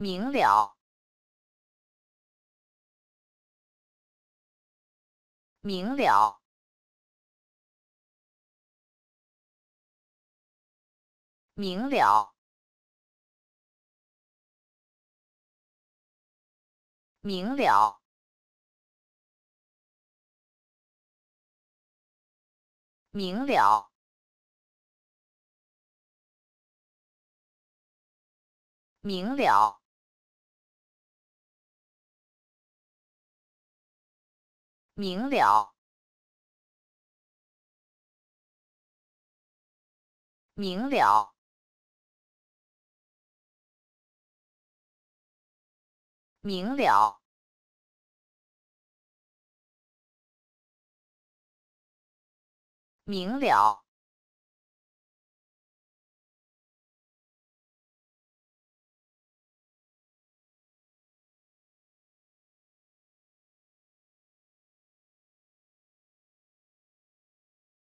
明了，明了，明了，明了，明了。明了，明了，明了，明了。